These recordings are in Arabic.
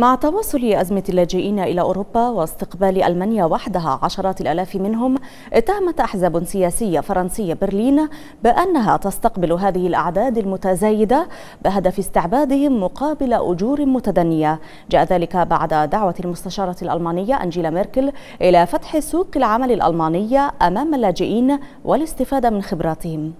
مع تواصل أزمة اللاجئين إلى أوروبا واستقبال ألمانيا وحدها عشرات الألاف منهم اتهمت أحزاب سياسية فرنسية برلين بأنها تستقبل هذه الأعداد المتزايدة بهدف استعبادهم مقابل أجور متدنية جاء ذلك بعد دعوة المستشارة الألمانية أنجيلا ميركل إلى فتح سوق العمل الألمانية أمام اللاجئين والاستفادة من خبراتهم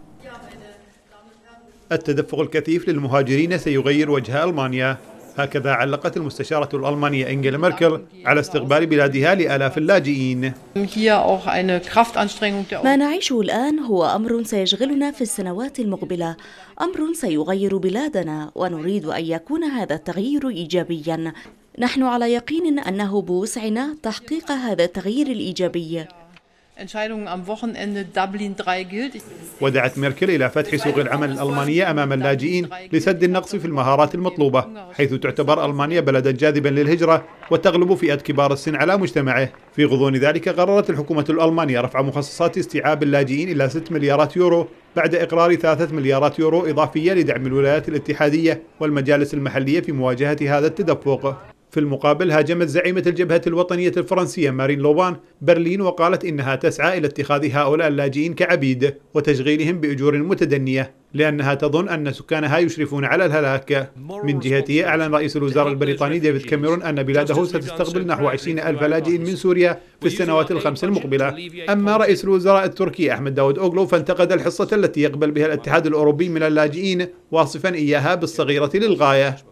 التدفق الكثيف للمهاجرين سيغير وجه ألمانيا هكذا علقت المستشارة الألمانية إنجيلا ميركل على استقبال بلادها لآلاف اللاجئين ما نعيشه الآن هو أمر سيشغلنا في السنوات المقبلة أمر سيغير بلادنا ونريد أن يكون هذا التغيير إيجابيا نحن على يقين أنه بوسعنا تحقيق هذا التغيير الإيجابي ودعت ميركل إلى فتح سوق العمل الألمانية أمام اللاجئين لسد النقص في المهارات المطلوبة حيث تعتبر ألمانيا بلدا جاذبا للهجرة وتغلب فئة كبار السن على مجتمعه في غضون ذلك قررت الحكومة الألمانية رفع مخصصات استيعاب اللاجئين إلى 6 مليارات يورو بعد إقرار 3 مليارات يورو إضافية لدعم الولايات الاتحادية والمجالس المحلية في مواجهة هذا التدفق في المقابل هاجمت زعيمة الجبهة الوطنية الفرنسية مارين لوبان برلين وقالت إنها تسعى إلى اتخاذ هؤلاء اللاجئين كعبيد وتشغيلهم بأجور متدنية لأنها تظن أن سكانها يشرفون على الهلاك من جهته أعلن رئيس الوزراء البريطاني ديفيد كاميرون أن بلاده ستستقبل نحو 20 ألف لاجئ من سوريا في السنوات الخمس المقبلة أما رئيس الوزراء التركي أحمد داود أوغلو فانتقد الحصة التي يقبل بها الاتحاد الأوروبي من اللاجئين واصفا إياها بالصغيرة للغاية